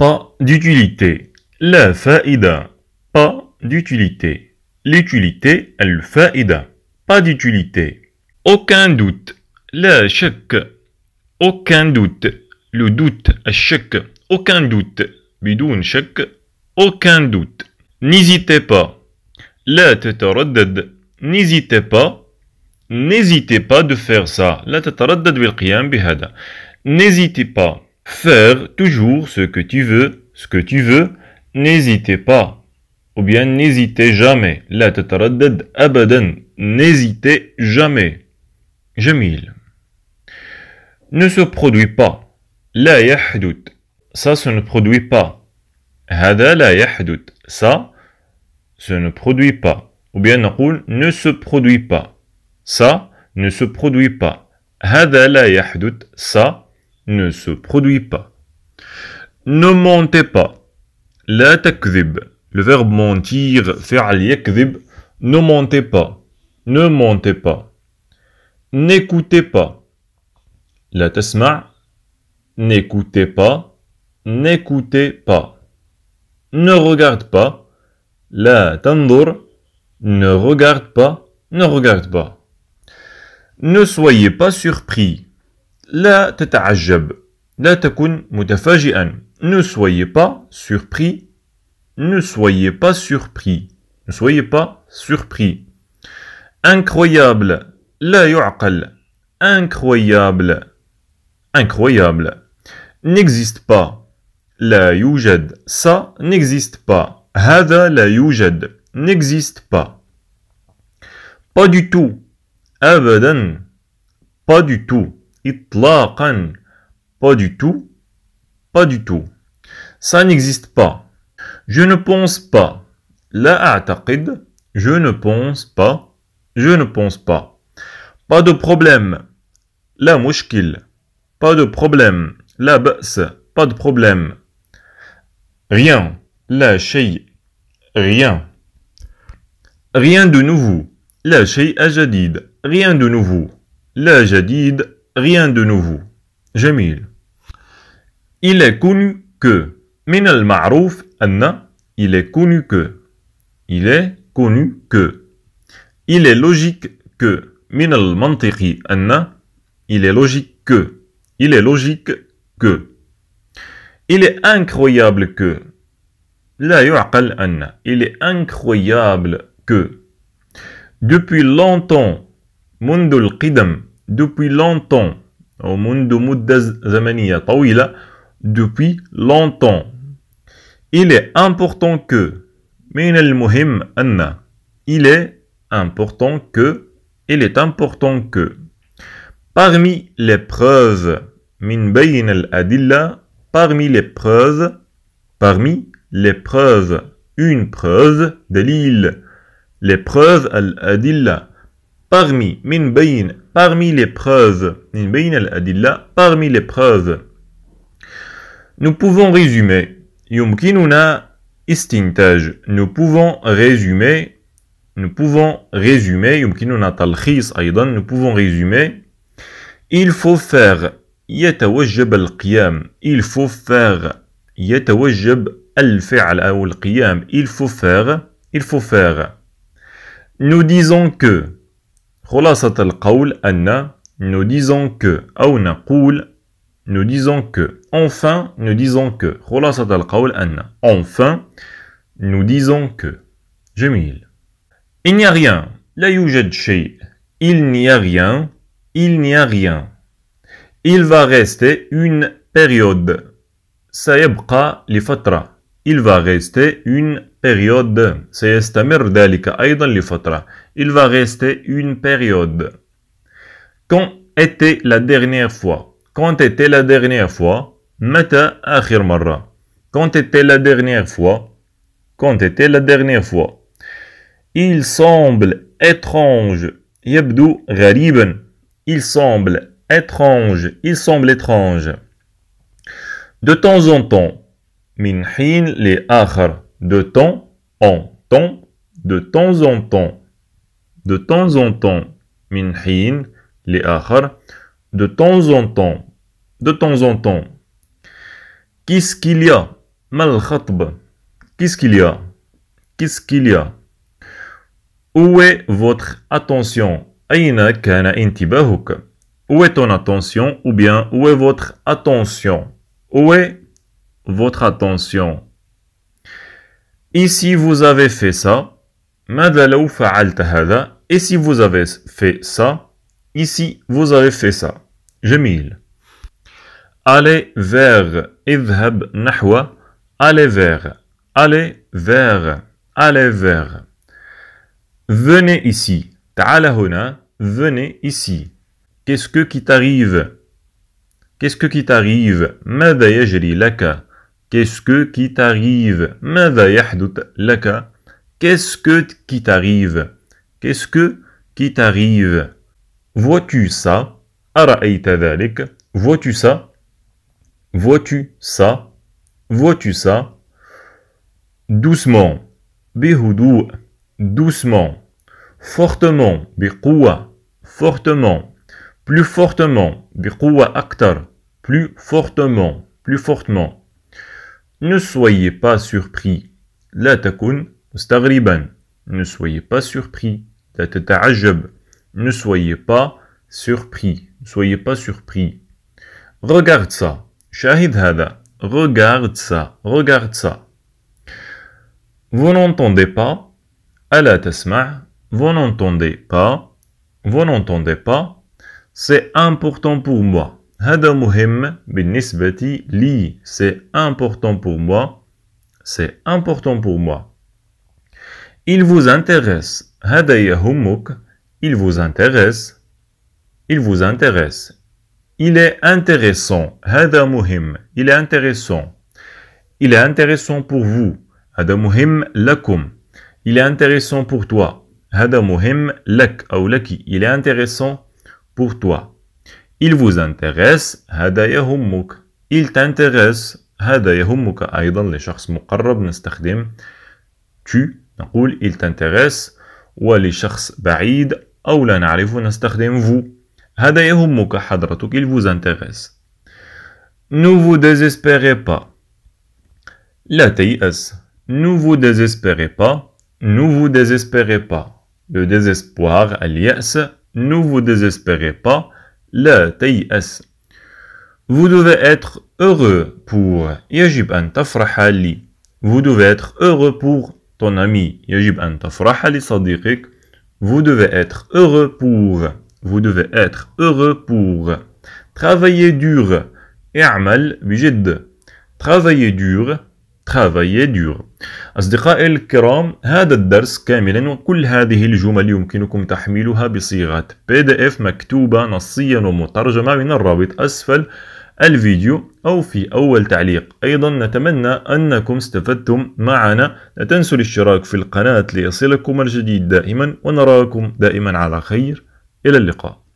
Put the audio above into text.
pas d'utilité. La faïda, pas d'utilité. L'utilité, elle faïda, pas d'utilité. Aucun doute, la chèque, aucun doute. Le doute, chèque, aucun doute. Bidoun chèque, aucun doute. N'hésitez pas. La tataraddad, n'hésitez pas. N'hésitez pas de faire ça. La tataraddad N'hésitez pas faire toujours ce que tu veux, ce que tu veux, n'hésitez pas. Ou bien n'hésitez jamais. La abadan. N'hésitez jamais. Jamil. Ne se produit pas. La yahdut. Ça se ne produit pas. Hada la Ça se ne produit pas. Ou bien ne se produit pas. Ça ne se produit pas. Hada la yahdut. Ça ne se produit pas. Ne mentez pas. La takzib. Le verbe mentir, fi'al yakzib. Ne mentez pas. Ne mentez pas. N'écoutez pas. La tasma. N'écoutez pas. N'écoutez pas. Ne regarde pas. La tandour. Ne regarde pas. Ne regarde pas. Ne soyez pas surpris. La تتعجب لا تكن ne soyez pas surpris ne soyez pas surpris ne soyez pas surpris incroyable la incroyable incroyable n'existe pas la يوجد ça n'existe pas Hada La Yujed n'existe pas pas du tout abadan pas du tout إطلاقا pas du tout pas du tout ça n'existe pas je ne pense pas La a'taqid, je ne pense pas je ne pense pas pas de problème La mushkil, pas de problème La basse pas de problème rien La shay, rien rien de nouveau La à Jadid. rien de nouveau La Jadid rien de nouveau. Jamil. Il est connu que. Il est connu que. Il est connu que. Il est logique que. Il est logique que. Il est logique que. Il est incroyable que. La Anna. Il est incroyable que. Depuis longtemps. منذ القدم depuis longtemps. Au monde de depuis longtemps. Il est important que. Il est important que. Il est important que. Parmi les preuves. Parmi les preuves. Parmi les preuves. Une preuve de l'île. Les preuves al-adilla. Parmi min bayin parmi les preuves, parmi les preuves, nous pouvons résumer, nous pouvons résumer, nous pouvons résumer, nous pouvons résumer, il faut faire, il faut faire, il faut faire, il faut faire. Nous disons que, خلاصة القول أن nous disons que أو نقول nous disons que enfin nous disons que خلاصة القول أن enfin nous disons que جميل il n'y a rien لا يوجد شيء il n'y a rien il n'y a rien il va rester une période سيبقى لفترة il va rester une période. li fatra. Il va rester une période. Quand était la dernière fois? Quand était la dernière fois? Mata Quand était la dernière fois? Quand était la dernière fois? Il semble étrange. Il semble étrange. Il semble étrange. De temps en temps, min hin li akhar, de temps en temps, de temps en temps, de temps en temps, min hin li akhar, de temps en temps, de temps en temps. Qu'est-ce qu'il y a Mal khatb. Qu'est-ce qu'il y a Qu'est-ce qu'il y a Où est votre attention ayna kana intibahuk. Où est ton attention ou bien où est votre attention Où est votre attention. Ici, vous avez fait ça. Et si vous avez fait ça, ici, vous avez fait ça. mille Allez vers. Allez vers. Allez vers. Allez vers. Venez ici. Venez ici. Qu'est-ce qui t'arrive Qu'est-ce qui t'arrive laka Qu'est-ce que qui t'arrive Qu'est-ce que qui t'arrive Qu'est-ce que qui t'arrive Vois-tu ça Vois-tu ça Vois-tu ça Vois-tu ça Doucement. Behoudou. Doucement. Fortement. Biqouwa. Fortement. Plus fortement. Biqouwa aktar. Plus fortement. Plus fortement. Ne soyez pas surpris. La takun Ne soyez pas surpris. La Ne soyez pas surpris. soyez pas surpris. Regarde ça. Shahid hada. Regarde ça. Regarde ça. Vous n'entendez pas. Ala tasma'. Vous n'entendez pas. Vous n'entendez pas. C'est important pour moi. هذا مهم بالنسبة لي. C'est important pour moi. C'est important pour moi. Il vous intéresse. هذا Il vous intéresse. Il vous intéresse. Il est intéressant. هذا Il est intéressant. Il est intéressant pour vous. هذا مهم Il est intéressant pour toi. هذا مهم لك أو Il est intéressant pour toi. Il vous intéresse. Cela vous Il t'intéresse. Cela vous préoccupe aussi. Pour une personne proche, tu. On dit il t'intéresse. Pour une personne éloignée, ou on ne le sait pas, on utilise vous. Cela vous intéresse. Ne vous désespérez pas. La thias. Ne vous désespérez pas. Ne vous désespérez pas. Le désespoir, la Ne vous désespérez pas. لا Vous devez être heureux pour Yajib an Tafrahali. Vous devez être heureux pour ton ami Yajib an Tafrahali sadiqik. Vous devez être heureux pour Vous devez être heureux pour Travailler dur et اعمل بجد Travailler dur travailler dur. أصدقائي الكرام هذا الدرس كاملا وكل هذه الجمل يمكنكم تحميلها بصيغة PDF مكتوبة نصيا ومترجمة من الرابط أسفل الفيديو أو في أول تعليق أيضا نتمنى أنكم استفدتم معنا لا تنسوا الاشتراك في القناة ليصلكم الجديد دائما ونراكم دائما على خير إلى اللقاء